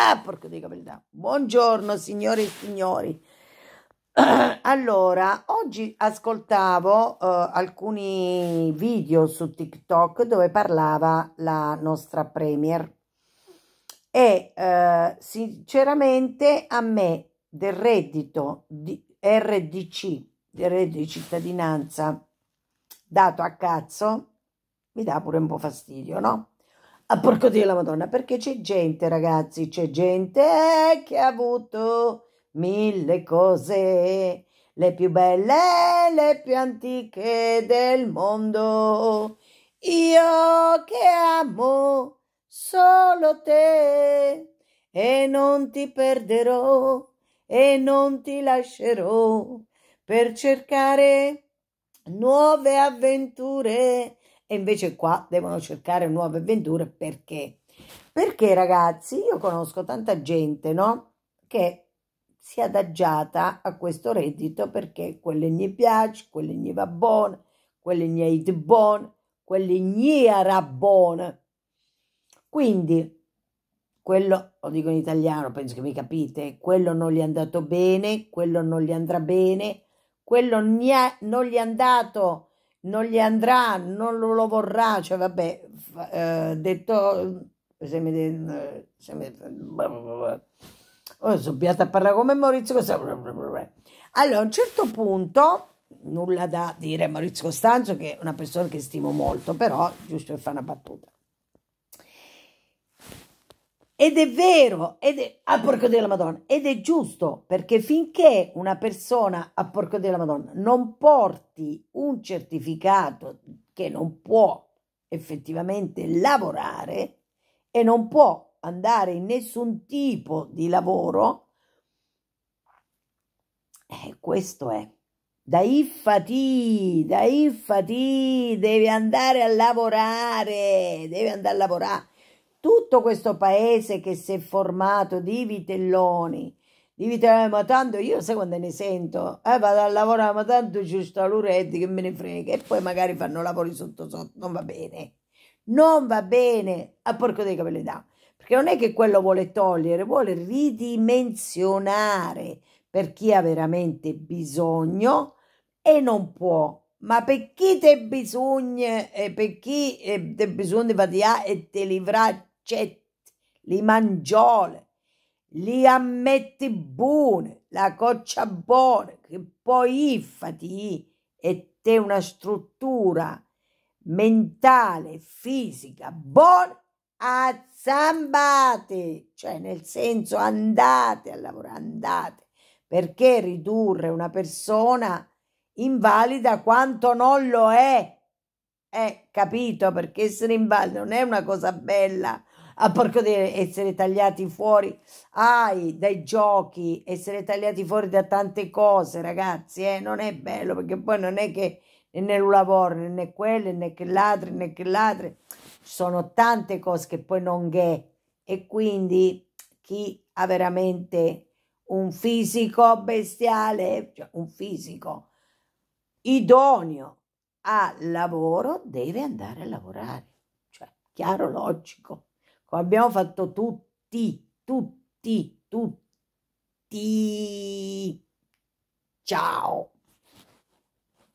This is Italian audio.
Ah, eh, porco di capelità. Buongiorno signore e signori. Allora, oggi ascoltavo eh, alcuni video su TikTok dove parlava la nostra Premier e eh, sinceramente a me del reddito di RDC, del reddito di cittadinanza dato a cazzo, mi dà pure un po' fastidio, no? a ah, porco Dio la Madonna, perché c'è gente, ragazzi, c'è gente che ha avuto mille cose, le più belle, le più antiche del mondo. Io che amo solo te e non ti perderò e non ti lascerò per cercare nuove avventure e invece qua devono cercare nuove avventure perché? Perché ragazzi, io conosco tanta gente, no? Che si è adagiata a questo reddito perché quelle gli piace, quelle gli va buone quelle gli è buono, quello gli era buono. Quindi quello lo dico in italiano, penso che mi capite, quello non gli è andato bene, quello non gli andrà bene, quello non gli è andato non gli andrà, non lo vorrà, cioè vabbè, eh, detto, se mi, se mi, oh, sono piatta a parlare come Maurizio Costanzo. Allora, a un certo punto, nulla da dire a Maurizio Costanzo, che è una persona che stimo molto, però giusto per fare una battuta. Ed è vero, ed è a ah, porco della Madonna, ed è giusto, perché finché una persona a ah, porco della Madonna non porti un certificato che non può effettivamente lavorare e non può andare in nessun tipo di lavoro, eh, questo è. Da infati, da infati, devi andare a lavorare, devi andare a lavorare tutto questo paese che si è formato di vitelloni, di vitelloni, ma tanto io sai quando ne sento, eh, vado a lavorare, ma tanto ci sta l'uretti che me ne frega, e poi magari fanno lavori sotto sotto, non va bene, non va bene, a porco dei capelli da, perché non è che quello vuole togliere, vuole ridimensionare per chi ha veramente bisogno e non può ma per chi ti bisogna e eh, per chi eh, ti bisogna fatia e te li fraccetti, li mangiole, li ammetti buone, la coccia buona, che poi fati e te una struttura mentale, fisica, buona, azzambate, cioè nel senso andate a lavorare, andate, perché ridurre una persona invalida quanto non lo è. Eh, capito? Perché essere invalida non è una cosa bella, a ah, porco di essere tagliati fuori ai, dai giochi, essere tagliati fuori da tante cose, ragazzi, eh, non è bello, perché poi non è che né un lavoro, né quello, né che l'altro, né che l'altro, ci sono tante cose che poi non è e quindi chi ha veramente un fisico bestiale, cioè un fisico idoneo al lavoro deve andare a lavorare. Cioè, chiaro, logico, come abbiamo fatto tutti, tutti, tutti. Ciao!